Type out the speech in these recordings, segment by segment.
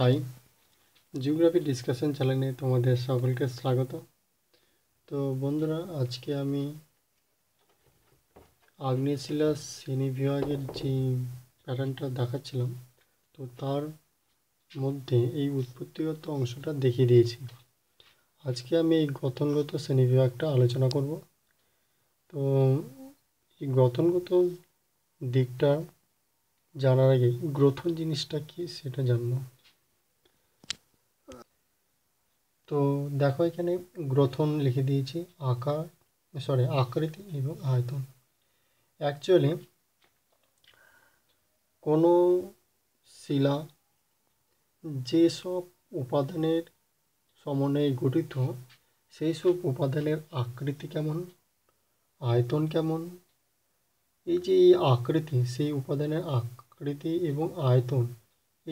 high geography discussion চ্যানেলে তোমাদের সকলকে স্বাগত তো বন্ধুরা আজকে আমি আগ্নেয়শিলা শ্রেণী বিভাগের যে প্যাটার্নটা দেখাচ্ছিলাম তো তার মধ্যে এই উৎপত্তিগত অংশটা দেখিয়ে দিয়েছি আজকে আমি এই গঠনগত শ্রেণী বিভাগটা আলোচনা করব তো এই গঠনগত দিকটা জানার আগে গ্রথন জিনিসটা কি সেটা জানবো তো দেখো এখানে গ্রথন লিখে দিয়েছি আকার সরি আকৃতি এবং আয়তন অ্যাকচুয়ালি কোনো শিলা যেসব উপাদানের সমন্বয়ে গঠিত সেই সব উপাদানের আকৃতি কেমন আয়তন কেমন এই যে এই আকৃতি সেই উপাদানের আকৃতি এবং আয়তন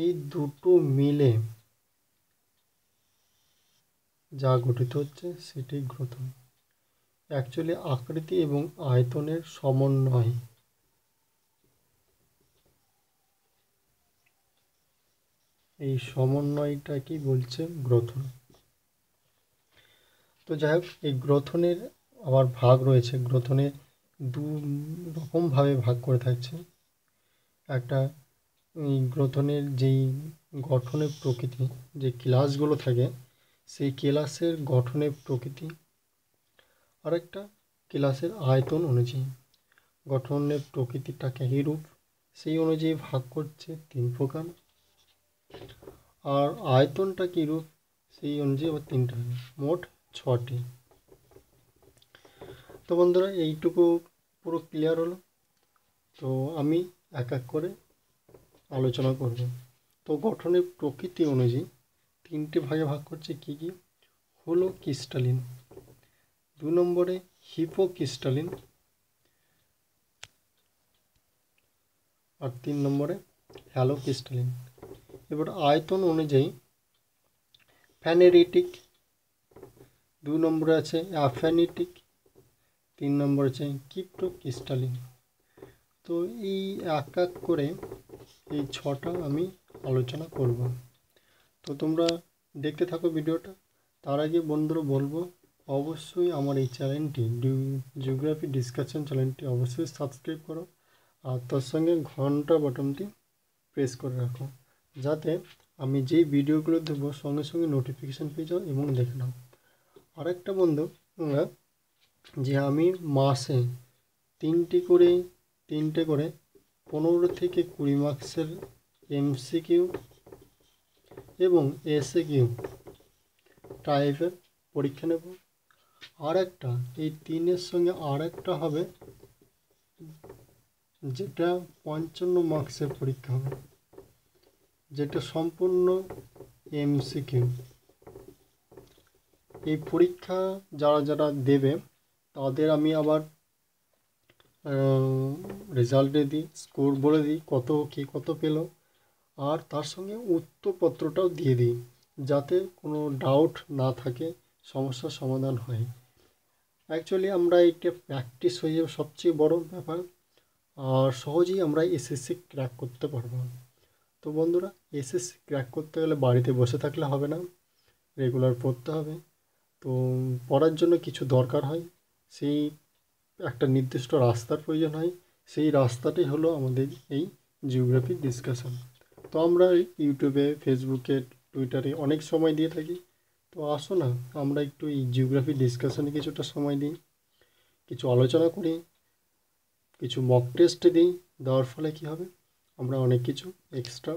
এই দুটো মিলে যা গঠিত হচ্ছে সেটি গ্রথন অ্যাকচুয়ালি আকৃতি এবং আয়তনের সমন্বয় এই সমন্বয়টা কি বলছে গ্রথন তো যাই হোক এই গ্রথনের আবার ভাগ রয়েছে গ্রথনে দু রকমভাবে ভাগ করে থাকছে একটা গ্রথনের যেই গঠনের প্রকৃতি যে ক্লাসগুলো থাকে সেই কেলাসের গঠনের প্রকৃতি আরেকটা কেলাসের আয়তন অনুযায়ী গঠনের প্রকৃতিটাকে এরূপ সেই অনুযায়ী ভাগ করছে তিন প্রকার আর আয়তনটা কীরূপ সেই অনুযায়ী আবার তিনটা মোট ছটি তো বন্ধুরা এইটুকু পুরো ক্লিয়ার হলো তো আমি এক এক করে আলোচনা করব তো গঠনের প্রকৃতি অনুযায়ী তিনটে ভাগে ভাগ করছে কি কি হলো ক্রিস্টালিন দু নম্বরে হিপো ক্রিস্টালিন আর তিন নম্বরে হ্যালো ক্রিস্টালিন এবার আয়তন অনুযায়ী ফ্যানেরিটিক দু নম্বরে আছে অ্যাফ্যানিটিক তিন নম্বরে আছে কিপ্টো ক্রিস্টালিন তো এই এক এক করে এই ছটা আমি আলোচনা করব তো তোমরা দেখতে থাকো ভিডিওটা তার আগে বন্ধুরা বলবো অবশ্যই আমার এই চ্যানেলটি জিওগ্রাফি ডিসকাশন চ্যানেলটি অবশ্যই সাবস্ক্রাইব করো আর তার সঙ্গে ঘন্টা বাটনটি প্রেস করে রাখো যাতে আমি যেই ভিডিওগুলো দেবো সঙ্গে সঙ্গে নোটিফিকেশান পেয়ে যাও এবং দেখে নাও আরেকটা বন্ধু যে আমি মাসে তিনটি করে তিনটে করে পনেরো থেকে কুড়ি মার্কসের এমসিকিউ এবং এসে কিউ টাইপের পরীক্ষা নেব আর একটা এই তিনের সঙ্গে আর একটা হবে যেটা পঞ্চান্ন মার্কসের পরীক্ষা হবে যেটা সম্পূর্ণ এমসিকিউ এই পরীক্ষা যারা যারা দেবে তাদের আমি আবার রেজাল্টে দিই স্কোর বলে দিই কত কে কত পেলো আর তার সঙ্গে উত্তরপত্রটাও দিয়ে দিই যাতে কোনো ডাউট না থাকে সমস্যার সমাধান হয় অ্যাকচুয়ালি আমরা এটা প্র্যাকটিস হয়ে যাবে সবচেয়ে বড় ব্যাপার আর সহজেই আমরা এসএসসি ক্র্যাক করতে পারবো তো বন্ধুরা এসএসসি ক্র্যাক করতে গেলে বাড়িতে বসে থাকলে হবে না রেগুলার পড়তে হবে তো পড়ার জন্য কিছু দরকার হয় সেই একটা নির্দিষ্ট রাস্তার প্রয়োজন হয় সেই রাস্তাটাই হলো আমাদের এই জিওগ্রাফি ডিসকাশন তো আমরা ইউটিউবে ফেসবুকে টুইটারে অনেক সময় দিয়ে থাকি তো আসো না আমরা একটু এই জিওগ্রাফি ডিসকাশনে কিছুটা সময় দিই কিছু আলোচনা করি কিছু মক টেস্ট দিই দেওয়ার ফলে কী হবে আমরা অনেক কিছু এক্সট্রা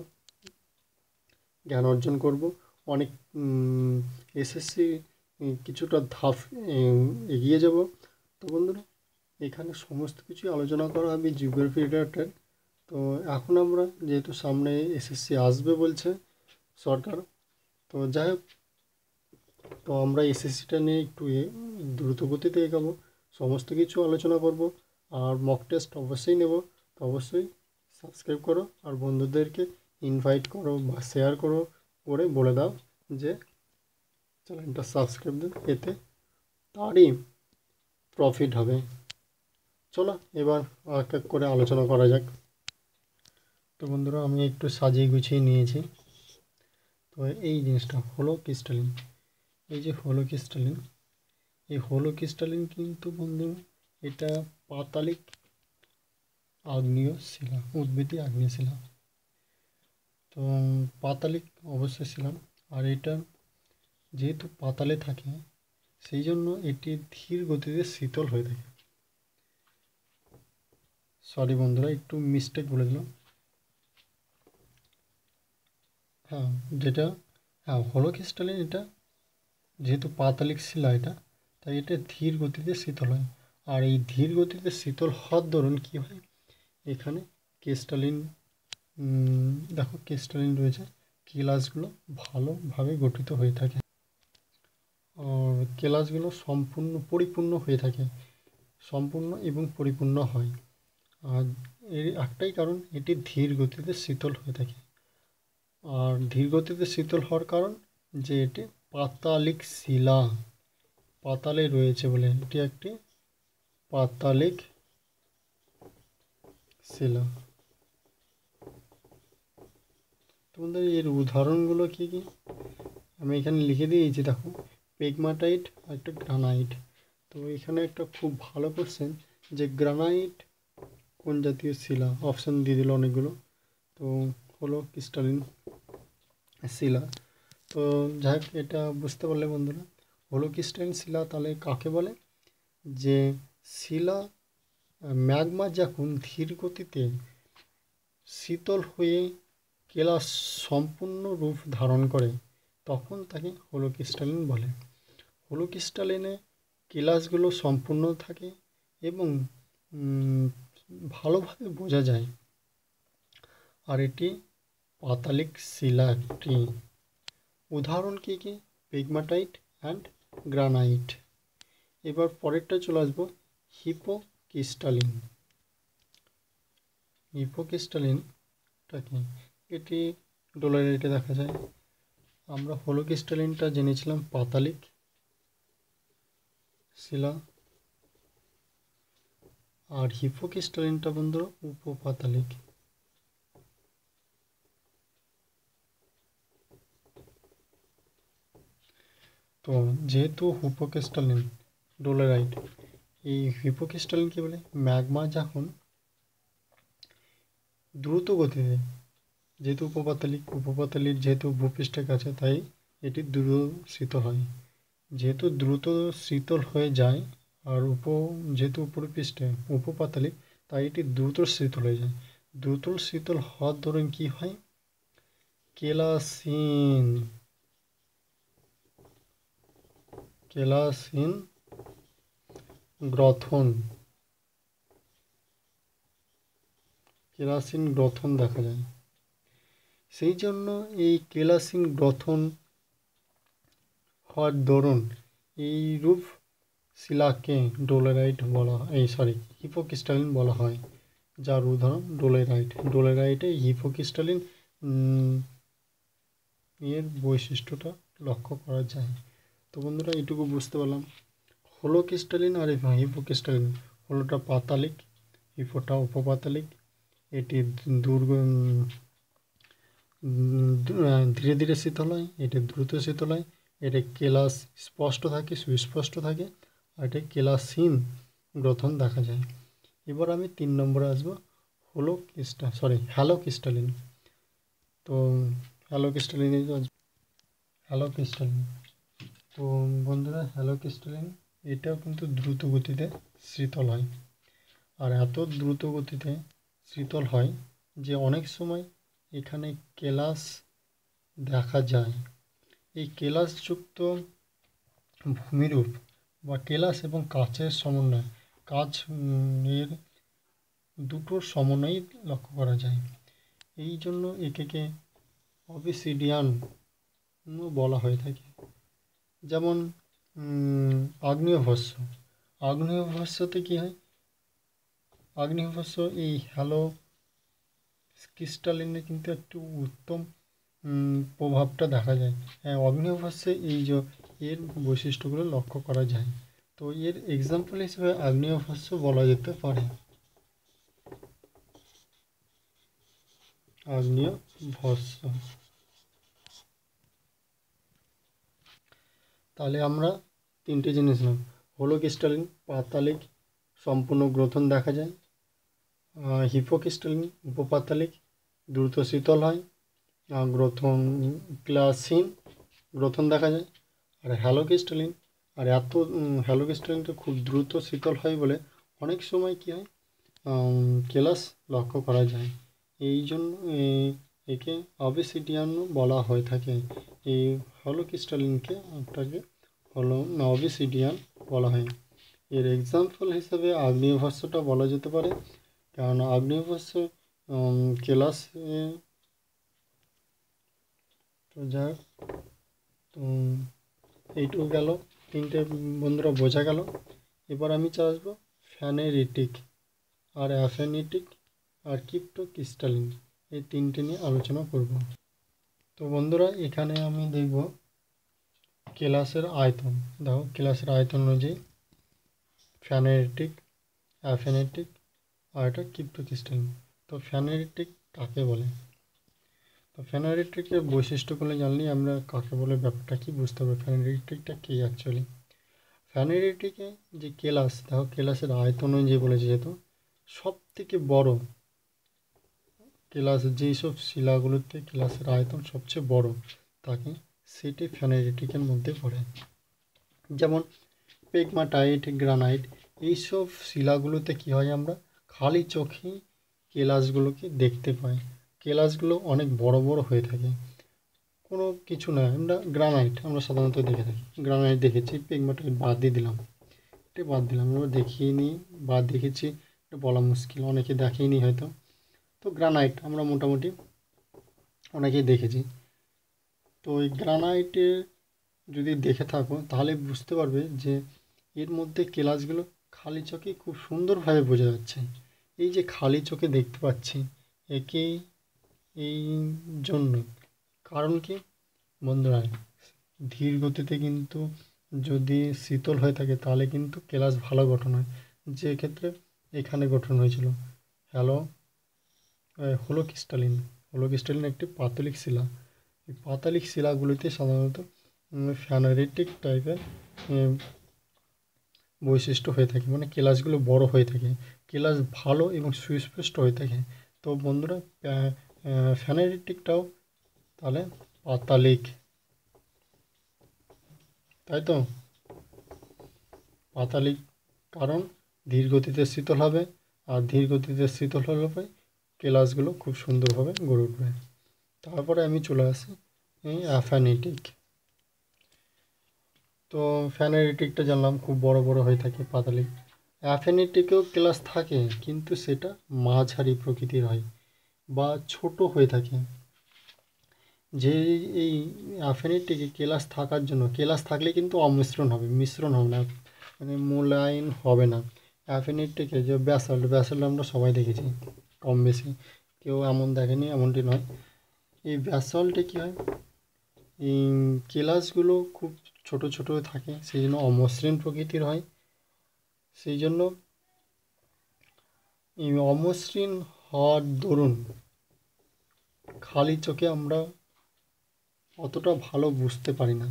জ্ঞান অর্জন করব অনেক এসএসসি কিছুটা ধাপ এগিয়ে যাব তো বন্ধুরা এখানে সমস্ত কিছু আলোচনা করা হবে জিওগ্রাফি রিলেটেড তো এখন আমরা যেহেতু সামনে এসএসসি আসবে বলছে সরকার তো যাই হোক তো আমরা এসএসসিটা নিয়ে একটু দ্রুতগতিতে এগাবো সমস্ত কিছু আলোচনা করব আর মক টেস্ট অবশ্যই নেব তো অবশ্যই সাবস্ক্রাইব করো আর বন্ধুদেরকে ইনভাইট করো বা শেয়ার করো করে বলে দাও যে চ্যানেলটা সাবস্ক্রাইব দিন এতে তারই প্রফিট হবে চলো এবার এক এক করে আলোচনা করা যাক তো বন্ধুরা আমি একটু সাজিয়ে গুছিয়ে নিয়েছি তো এই জিনিসটা হলো ক্রিস্টালিন এই যে হলো ক্রিস্টালিন এই হলো ক্রিস্টালিন কিন্তু বন্ধুরা এটা পাতালিক আগ্নেয় শিলা উদ্ভিদে আগ্নেয় শিলা তো পাতালিক অবশ্যই ছিলাম আর এটা যেহেতু পাতালে থাকে সেই জন্য এটি ধীর গতিতে শীতল হয়ে থাকে সরি বন্ধুরা একটু মিস্টেক বলে দিলাম হ্যাঁ যেটা হ্যাঁ হলো ক্রিস্টালিন এটা যেহেতু পাতালিক শিলা এটা তাই এটা ধীর গতিতে শীতল হয় আর এই ধীর গতিতে শীতল হওয়ার ধরুন কী হয় এখানে ক্রিস্টালিন দেখো ক্রিস্টালিন রয়েছে কেলাসগুলো ভালোভাবে গঠিত হয়ে থাকে আর কেলাসগুলো সম্পূর্ণ পরিপূর্ণ হয়ে থাকে সম্পূর্ণ এবং পরিপূর্ণ হয় আর এর একটাই কারণ এটি ধীর গতিতে শীতল হয়ে থাকে আর ধীরগতিতে শীতল হওয়ার কারণ যে এটি পাতালিক শিলা পাতালে রয়েছে বলে এটি একটি পাতালিক শিলা তোমাদের এর উদাহরণগুলো কী কী আমি এখানে লিখে দিয়েছি দেখো পেগমাটাইট আর একটা গ্রানাইট তো এখানে একটা খুব ভালো কোশ্চেন যে গ্রানাইট কোন জাতীয় শিলা অপশান দিয়ে দিল অনেকগুলো তো হলো ক্রিস্টালিন শিলা তো যাই হোক এটা বুঝতে পারলে বন্ধুরা হোলোকিস্টাইন শিলা তাহলে কাকে বলে যে শিলা ম্যাগমা যখন ধীর গতিতে শীতল হয়ে কেলা সম্পূর্ণ রূপ ধারণ করে তখন তাকে হোলোক্রিস্টালিন বলে হোলোক্রিস্টালিনে কেলাসগুলো সম্পূর্ণ থাকে এবং ভালোভাবে বোঝা যায় আর এটি পাতালিক শিলা একটি উদাহরণ কী কী পেগমাটাইট অ্যান্ড গ্রানাইট এবার পরেরটা চলে আসবো হিপো ক্রিস্টালিন হিপো কি এটি ডোলারাইটে দেখা যায় আমরা হলো জেনেছিলাম পাতালিক শিলা আর হিপো ক্রিস্টালিনটা বন্ধুরা উপপাতালিক তো যেহেতু হুপোক্রিস্টালিন ডোলোরাইট এই হিপোক্রিস্টালিনকে বলে ম্যাগমা যখন দ্রুত গতিতে যেহেতু উপপাতালিক উপপাতালির যেহেতু ভূপৃষ্ঠের কাছে তাই এটি দ্রুত শীতল হয় যেহেতু দ্রুত শীতল হয়ে যায় আর উপ যেহেতু উপরিপৃষ্ঠে উপপাতালিক তাই এটি দ্রুত শীতল হয়ে যায় দ্রুত শীতল হওয়ার দরুন কী হয় কেলাসিন কেলাসিন গ্রথন কেলাসিন গ্রথন দেখা যায় সেই জন্য এই কেলাসিন গ্রথন হওয়ার দরুন রূপ শিলাকে ডোলেরাইট বলা এই সরি হিপোক্রিস্টালিন বলা হয় যার উদাহরণ ডোলেরাইট ডোলেরাইটে হিপোক্রিস্টালিন এর বৈশিষ্ট্যটা লক্ষ্য করা যায় তো বন্ধুরা এটুকু বুঝতে পারলাম হলো ক্রিস্টালিন আর হিপো ক্রিস্টালিন হলোটা পাতালিক হিপোটা উপপাতালিক এটি দুর্গ ধীরে ধীরে শীতল হয় এটি দ্রুত শীতল হয় এটা কেলাস স্পষ্ট থাকে সুস্পষ্ট থাকে আর এটি কেলাসহীন গ্রথন দেখা যায় এবার আমি তিন নম্বরে আসবো হলো ক্রিস্টাল সরি হ্যালো ক্রিস্টালিন তো হ্যালো ক্রিস্টালিন হ্যালো ক্রিস্টালিন তো বন্ধুরা হ্যালো ক্রিস্টালিন এটাও কিন্তু দ্রুত গতিতে শীতল হয় আর এত দ্রুত গতিতে শীতল হয় যে অনেক সময় এখানে কেলাস দেখা যায় এই কেলাসযুক্ত ভূমিরূপ বা কেলাস এবং কাচের সমন্বয় কাচ এর দুটোর সমন্বয়ই লক্ষ্য করা যায় এই জন্য একে অবিসিডিয়ান বলা হয়ে থাকে যেমন আগ্নেয় ভস্য আগ্নেয় ভস্যতে কী হয় আগ্নেয় ভস্য এই হ্যালো ক্রিস্টালিনে কিন্তু একটু উত্তম প্রভাবটা দেখা যায় হ্যাঁ অগ্নেয় ভস্যে এই যে এর বৈশিষ্ট্যগুলো লক্ষ্য করা যায় তো এর এক্সাম্পল হিসেবে আগ্নেয় ভস্য বলা যেতে পারে আগ্নেয় ভস্য তাহলে আমরা তিনটে জিনিস নেব হোলোক্রিস্টালিন পাতালিক সম্পূর্ণ গ্রথন দেখা যায় হিপোক্রিস্টালিন উপপাতালিক দ্রুত শীতল হয় গ্রথন ক্লাসিন গ্রথন দেখা যায় আর হ্যালোক্রিস্টালিন আর এত হ্যালোক্রিস্টালিনটা খুব দ্রুত শীতল হয় বলে অনেক সময় কী হয় ক্লাস লক্ষ্য করা যায় এই জন্য একে অবেসিডিয়ান বলা হয়ে থাকে এই হলো আপনাকে হলো নবিসিডিয়ান বলা হয় এর এক্সাম্পল হিসেবে আগ্নেয়ভাষ্যটা বলা যেতে পারে কারণ আগ্নেয়ভাষ্য কেলাস তো যাক তো এইটুকু গেল তিনটে বন্ধুরা বোঝা গেল এবার আমি চাষব ফ্যানেরিটিক আর অ্যাফেনিটিক আর কিপ্টো ক্রিস্টালিন এই তিনটে নিয়ে আলোচনা করব তো বন্ধুরা এখানে আমি দেখব ক্লাসের আয়তন দেখো ক্লাসের আয়তন অনুযায়ী ফ্যানেরেটিক অ্যাফেনেটিক আর এটা ক্রিপ্টোক্রিস্টালিন তো ফ্যানেরেটিক কাকে বলে তো ফ্যানারেট্রিকের বৈশিষ্ট্যগুলো জানলেই আমরা কাকে বলে ব্যাপারটা কী বুঝতে পারবো ফ্যানারেট্রিকটা কী অ্যাকচুয়ালি ফ্যানারেট্রিকে যে কেলাস দেখো কেলাসের আয়তন অনুযায়ী বলেছে যেহেতু সব থেকে বড় কেলাস যেই সব শিলাগুলোতে ক্লাসের আয়তন সবচেয়ে বড় তাকে সেটি ফ্যানারিটিকের মধ্যে পড়ে যেমন পেগমাটাইট গ্রানাইট এইসব শিলাগুলোতে কী হয় আমরা খালি চোখে কেলাসগুলোকে দেখতে পাই কেলাসগুলো অনেক বড় বড় হয়ে থাকে কোনো কিছু নয় আমরা গ্রানাইট আমরা সাধারণত দেখে থাকি গ্রানাইট দেখেছি পেগমাটাইট বাদ দিয়ে দিলাম এটা বাদ দিলাম আমরা দেখিয়ে নিই বাদ দেখেছি এটা বলা মুশকিল অনেকে দেখেনি হয়তো তো গ্রানাইট আমরা মোটামুটি অনেকেই দেখেছি তো এই গ্রানাইটে যদি দেখে থাকো তাহলে বুঝতে পারবে যে এর মধ্যে কেলাসগুলো খালি চোখে খুব সুন্দরভাবে বোঝা যাচ্ছে এই যে খালি চোখে দেখতে পাচ্ছি একেই এই জন্য কারণ কি বন্ধুরা ধীর গতিতে কিন্তু যদি শীতল হয়ে থাকে তাহলে কিন্তু কেলাস ভালো গঠন হয় যে ক্ষেত্রে এখানে গঠন হয়েছিল হ্যালো হলো ক্রিস্টালিন হলো ক্রিস্টালিন একটি পাতলিক শিলা পাতালিক শিলাগুলিতে সাধারণত ফ্যানারিটিক টাইপের বৈশিষ্ট্য হয়ে থাকে মানে কেলাসগুলো বড় হয়ে থাকে কেলাস ভালো এবং সুস্পষ্ট হয়ে থাকে তো বন্ধুরা ফ্যানারিটিকটাও তাহলে পাতালিক তাই তো পাতালিক কারণ ধীর গতিতে শীতল হবে আর ধীর গতিতে শীতল হলে কেলাসগুলো খুব সুন্দরভাবে গড়ে উঠবে তারপরে আমি চলে আসি এই অ্যাফ্যানেটিক তো ফ্যানেটিকটা জানলাম খুব বড় বড় হয়ে থাকে পাতালি অ্যাফেনেটিকেও ক্লাস থাকে কিন্তু সেটা মাঝারি প্রকৃতির হয় বা ছোট হয়ে থাকে যে এই অ্যাফেনেটিকে ক্লাস থাকার জন্য ক্লাস থাকলে কিন্তু অমিশ্রণ হবে মিশ্রণ হবে না মানে মূল্যায়ন হবে না অ্যাফেনেটিকে যে ব্যাসল্ট ব্যাসল্ট আমরা সবাই দেখেছি কম বেশি কেউ এমন দেখেনি এমনটি নয় এই ব্যাসলটা কী হয় এই কেলাসগুলো খুব ছোট ছোট থাকে সেই জন্য অমসৃণ প্রকৃতির হয় সেই জন্য এই অমসৃণ হওয়ার দরুন খালি চোখে আমরা অতটা ভালো বুঝতে পারি না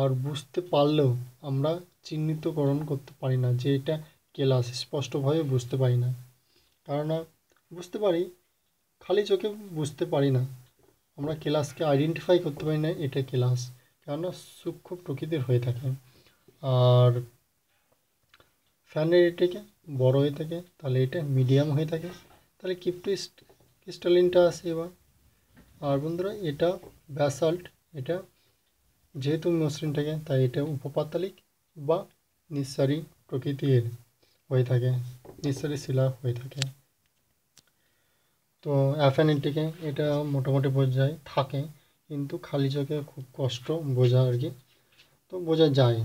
আর বুঝতে পারলেও আমরা চিহ্নিতকরণ করতে পারি না যে এটা কেলাস স্পষ্টভাবে বুঝতে পারি না কারণ বুঝতে পারি খালি চোখে বুঝতে পারি না আমরা ক্লাসকে আইডেন্টিফাই করতে পারি না এটা ক্লাস কেননা সূক্ষ্ম প্রকৃতির হয়ে থাকে আর ফ্যানের এটাকে বড় হয়ে থাকে তাহলে এটা মিডিয়াম হয়ে থাকে তাহলে কিপটিস্ট ক্রিস্টালিনটা আসে এবার আর বন্ধুরা এটা ব্যাসাল্ট এটা যেহেতু মসৃণ থাকে তাই এটা উপপাতালিক বা নিঃসারী প্রকৃতির হয়ে থাকে নিঃসারী শিলা হয়ে থাকে তো অ্যাফানিটিকে এটা মোটামুটি বোঝায় থাকে কিন্তু খালি চোখে খুব কষ্ট বোঝা আর কি তো বোঝা যায়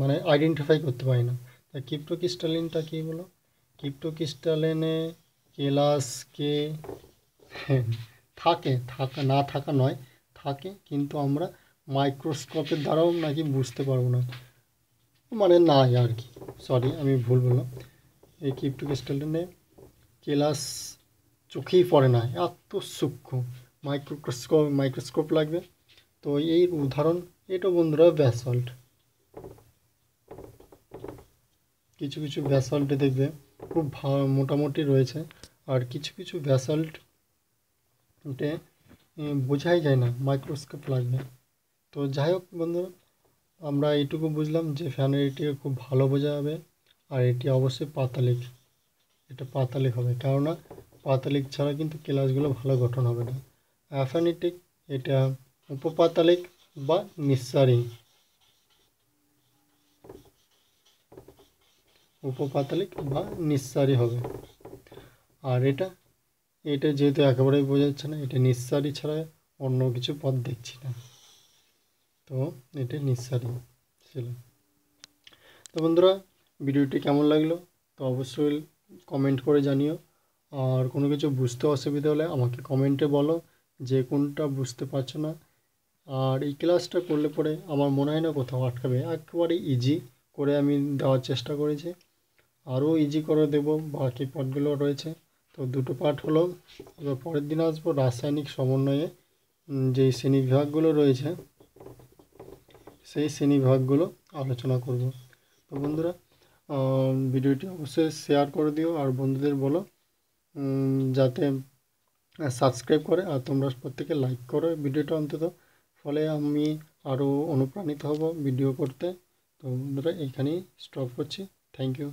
মানে আইডেন্টিফাই করতে পারি না তা কিপ্টো ক্রিস্টালিনটা কী বলো কিপ্টো ক্রিস্টালিনে কেলাসকে থাকে থাকা না থাকা নয় থাকে কিন্তু আমরা মাইক্রোস্কোপের দ্বারাও নাকি বুঝতে পারবো না মানে নাই আর কি সরি আমি ভুল বললাম এই কিপ্টো ক্রিস্টালিনে কেলাস চোখেই পড়ে না এত সূক্ষ্ম মাইক্রোস্কোপ মাইক্রোস্কোপ লাগবে তো এই উদাহরণ এটা বন্ধুরা ব্যাসল্ট কিছু কিছু ব্যাসল্ট দেখবে খুব মোটামুটি রয়েছে আর কিছু কিছু ব্যাসল্ট উঠে বোঝাই যায় না মাইক্রোস্কোপ লাগবে তো যাই হোক বন্ধুরা আমরা এইটুকু বুঝলাম যে ফ্যানের এটিকে খুব ভালো বোঝা যাবে আর এটি অবশ্যই পাতালিক এটা পাতালিক হবে কেননা পাতালিক ছাড়া কিন্তু ক্লাসগুলো ভালো গঠন হবে না অ্যাফানিটিক এটা উপপাতালিক বা মিসারিং উপপাতালিক বা নিঃসারি হবে আর এটা এটা যেহেতু একেবারেই বোঝা যাচ্ছে না এটা নিঃসারি ছাড়া অন্য কিছু পথ দেখছি না তো এটা নিঃসারি ছিল তো বন্ধুরা ভিডিওটি কেমন লাগলো তো অবশ্যই কমেন্ট করে জানিও আর কোনো কিছু বুঝতে অসুবিধা হলে আমাকে কমেন্টে বলো যে কোনটা বুঝতে পারছো না আর এই ক্লাসটা করলে পরে আমার মনে হয় না কোথাও আটকাবে একেবারে ইজি করে আমি দেওয়ার চেষ্টা করেছি আরও ইজি করে দেবো বাকি পার্টগুলো রয়েছে তো দুটো পার্ট হলো এবার পরের দিন আসবো রাসায়নিক সমন্বয়ে যেই শ্রেণী বিভাগগুলো রয়েছে সেই শ্রেণী বিভাগগুলো আলোচনা করব তো বন্ধুরা ভিডিওটি অবশ্যই শেয়ার করে দিও আর বন্ধুদের বলো যাতে সাবস্ক্রাইব করে আর তোমরা প্রত্যেকে লাইক করো ভিডিওটা অন্তত ফলে আমি আরও অনুপ্রাণিত হব ভিডিও করতে তো বন্ধুরা এইখানেই স্টপ করছি থ্যাংক ইউ